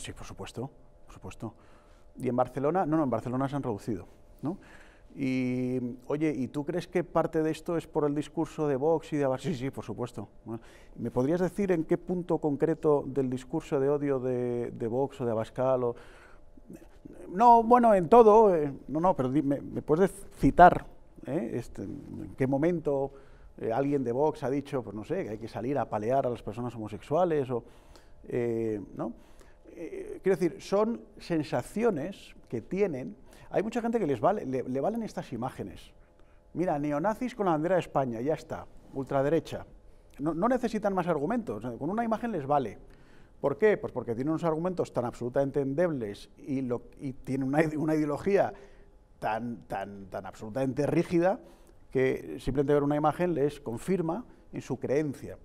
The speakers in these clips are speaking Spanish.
Pues sí, por supuesto, por supuesto. Y en Barcelona, no, no, en Barcelona se han reducido, ¿no? Y, oye, ¿y tú crees que parte de esto es por el discurso de Vox y de Abascal? Sí, sí, por supuesto. ¿Me podrías decir en qué punto concreto del discurso de odio de, de Vox o de Abascal? O... No, bueno, en todo. Eh, no, no, pero ¿me puedes citar eh, este, en qué momento eh, alguien de Vox ha dicho, pues no sé, que hay que salir a palear a las personas homosexuales? O, eh, ¿no? Eh, quiero decir, son sensaciones que tienen. Hay mucha gente que les le, valen estas imágenes. Mira, neonazis con la bandera de España, ya está, ultraderecha. No, necesitan más argumentos, con una imagen les vale. ¿Por qué? Pues porque tienen unos argumentos tan absolutamente endebles y, lo, una, ideología tan, tan, tan absolutamente rígida que simplemente ver una imagen les confirma en su creencia.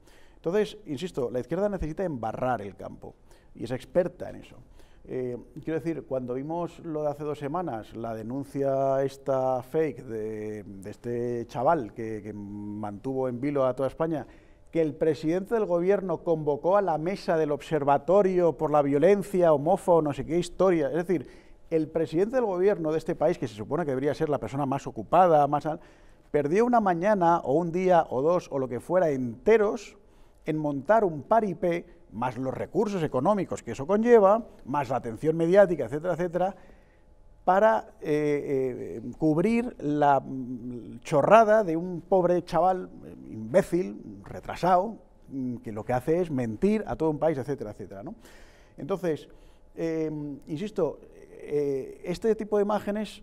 Entonces, insisto, la izquierda necesita embarrar el campo y es experta en eso. Eh, quiero decir, cuando vimos lo de hace dos semanas, la denuncia esta fake de, este chaval que, mantuvo en vilo a toda España, que el presidente del gobierno convocó a la mesa del observatorio por la violencia homófono, no sé qué historia, es decir, el presidente del gobierno de este país, que se supone que debería ser la persona más ocupada, más perdió una mañana o un día o dos o lo que fuera enteros en montar un paripé, más los recursos económicos que eso conlleva, más la atención mediática, etcétera, etcétera, para eh, eh, cubrir la mm, chorrada de un pobre chaval eh, imbécil, retrasado, mm, que lo que hace es mentir a todo un país, etcétera, etcétera. ¿no? Entonces, insisto, este tipo de imágenes